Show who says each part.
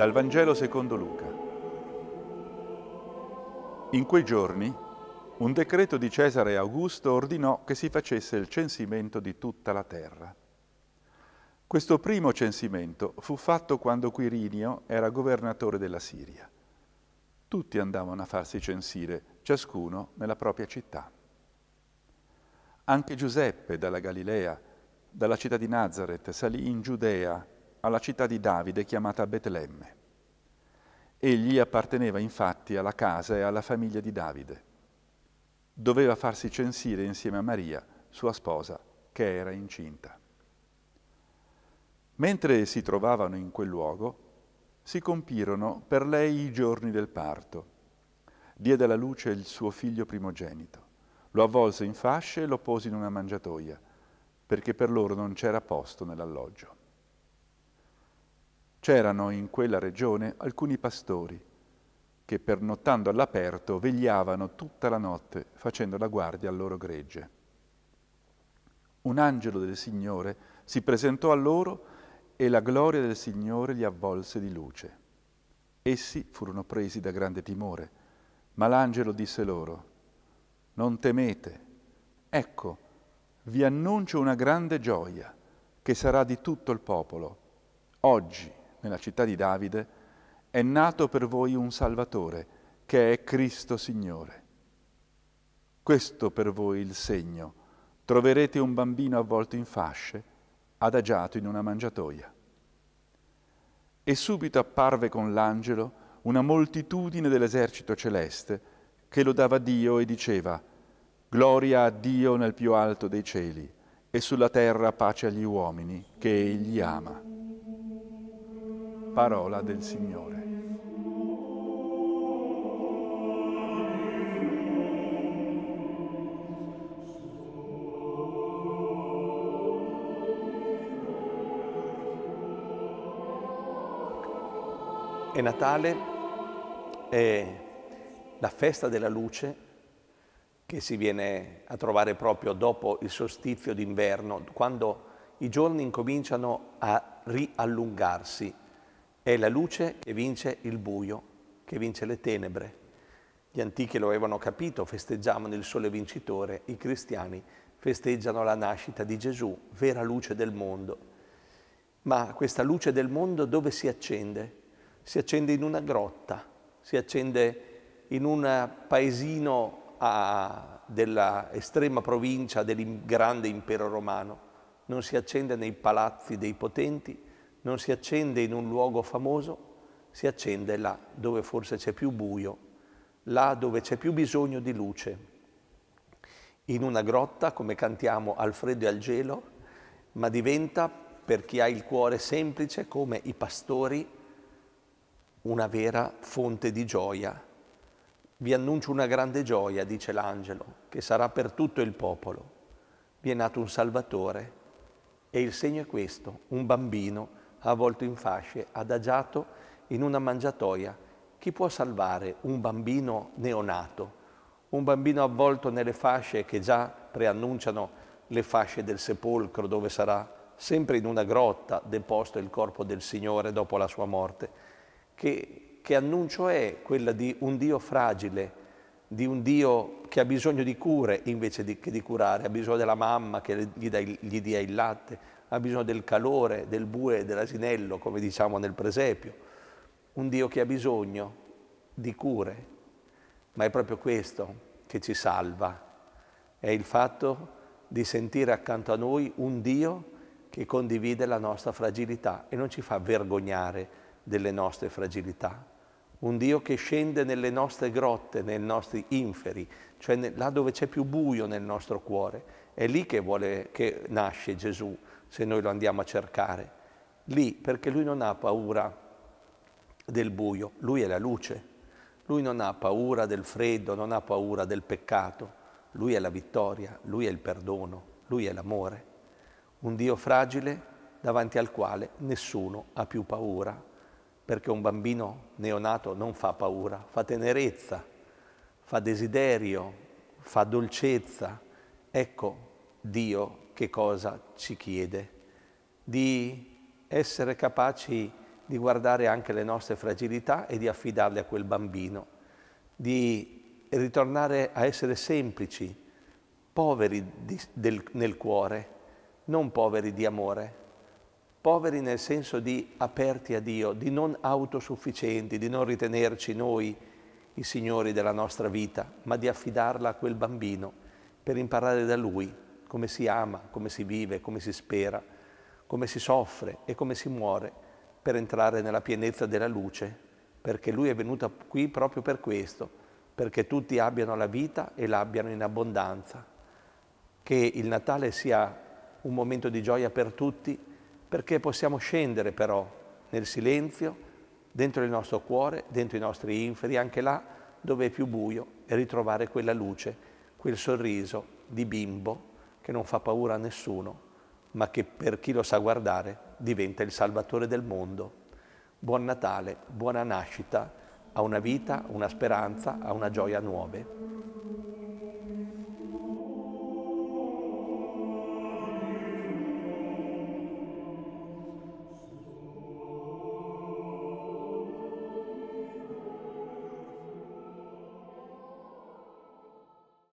Speaker 1: Dal Vangelo secondo Luca. In quei giorni un decreto di Cesare Augusto ordinò che si facesse il censimento di tutta la terra. Questo primo censimento fu fatto quando Quirinio era governatore della Siria. Tutti andavano a farsi censire, ciascuno nella propria città. Anche Giuseppe dalla Galilea, dalla città di Nazareth, salì in Giudea alla città di Davide chiamata Betlemme. Egli apparteneva infatti alla casa e alla famiglia di Davide. Doveva farsi censire insieme a Maria, sua sposa, che era incinta. Mentre si trovavano in quel luogo, si compirono per lei i giorni del parto. Diede alla luce il suo figlio primogenito. Lo avvolse in fasce e lo pose in una mangiatoia, perché per loro non c'era posto nell'alloggio. C'erano in quella regione alcuni pastori che pernottando all'aperto vegliavano tutta la notte facendo la guardia al loro gregge. Un angelo del Signore si presentò a loro e la gloria del Signore li avvolse di luce. Essi furono presi da grande timore, ma l'angelo disse loro, Non temete, ecco, vi annuncio una grande gioia che sarà di tutto il popolo. Oggi nella città di Davide, è nato per voi un Salvatore, che è Cristo Signore. Questo per voi il segno. Troverete un bambino avvolto in fasce, adagiato in una mangiatoia. E subito apparve con l'angelo una moltitudine dell'esercito celeste che lodava Dio e diceva, Gloria a Dio nel più alto dei cieli e sulla terra pace agli uomini che Egli ama parola del Signore.
Speaker 2: È Natale, è la festa della luce che si viene a trovare proprio dopo il solstizio d'inverno, quando i giorni incominciano a riallungarsi, è la luce che vince il buio, che vince le tenebre. Gli antichi lo avevano capito, festeggiavano il sole vincitore, i cristiani festeggiano la nascita di Gesù, vera luce del mondo. Ma questa luce del mondo dove si accende? Si accende in una grotta, si accende in un paesino a, della estrema provincia del grande impero romano, non si accende nei palazzi dei potenti, non si accende in un luogo famoso, si accende là dove forse c'è più buio, là dove c'è più bisogno di luce. In una grotta, come cantiamo al freddo e al gelo, ma diventa, per chi ha il cuore semplice, come i pastori, una vera fonte di gioia. Vi annuncio una grande gioia, dice l'angelo, che sarà per tutto il popolo. Vi è nato un Salvatore e il segno è questo, un bambino avvolto in fasce, adagiato in una mangiatoia. Chi può salvare un bambino neonato? Un bambino avvolto nelle fasce che già preannunciano le fasce del sepolcro dove sarà sempre in una grotta deposto il corpo del Signore dopo la sua morte. Che, che annuncio è quella di un Dio fragile, di un Dio che ha bisogno di cure invece di, che di curare, ha bisogno della mamma che gli, dai, gli dia il latte, ha bisogno del calore, del bue, dell'asinello, come diciamo nel presepio. Un Dio che ha bisogno di cure, ma è proprio questo che ci salva, è il fatto di sentire accanto a noi un Dio che condivide la nostra fragilità e non ci fa vergognare delle nostre fragilità un Dio che scende nelle nostre grotte, nei nostri inferi, cioè là dove c'è più buio nel nostro cuore. È lì che, vuole, che nasce Gesù, se noi lo andiamo a cercare. Lì, perché lui non ha paura del buio, lui è la luce. Lui non ha paura del freddo, non ha paura del peccato. Lui è la vittoria, lui è il perdono, lui è l'amore. Un Dio fragile davanti al quale nessuno ha più paura perché un bambino neonato non fa paura, fa tenerezza, fa desiderio, fa dolcezza. Ecco Dio che cosa ci chiede? Di essere capaci di guardare anche le nostre fragilità e di affidarle a quel bambino, di ritornare a essere semplici, poveri di, del, nel cuore, non poveri di amore, poveri nel senso di aperti a Dio, di non autosufficienti, di non ritenerci noi i signori della nostra vita, ma di affidarla a quel bambino per imparare da lui come si ama, come si vive, come si spera, come si soffre e come si muore per entrare nella pienezza della luce, perché lui è venuto qui proprio per questo, perché tutti abbiano la vita e l'abbiano in abbondanza. Che il Natale sia un momento di gioia per tutti perché possiamo scendere però nel silenzio, dentro il nostro cuore, dentro i nostri inferi, anche là dove è più buio, e ritrovare quella luce, quel sorriso di bimbo che non fa paura a nessuno, ma che per chi lo sa guardare diventa il salvatore del mondo. Buon Natale, buona nascita a una vita, una speranza, a una gioia nuove.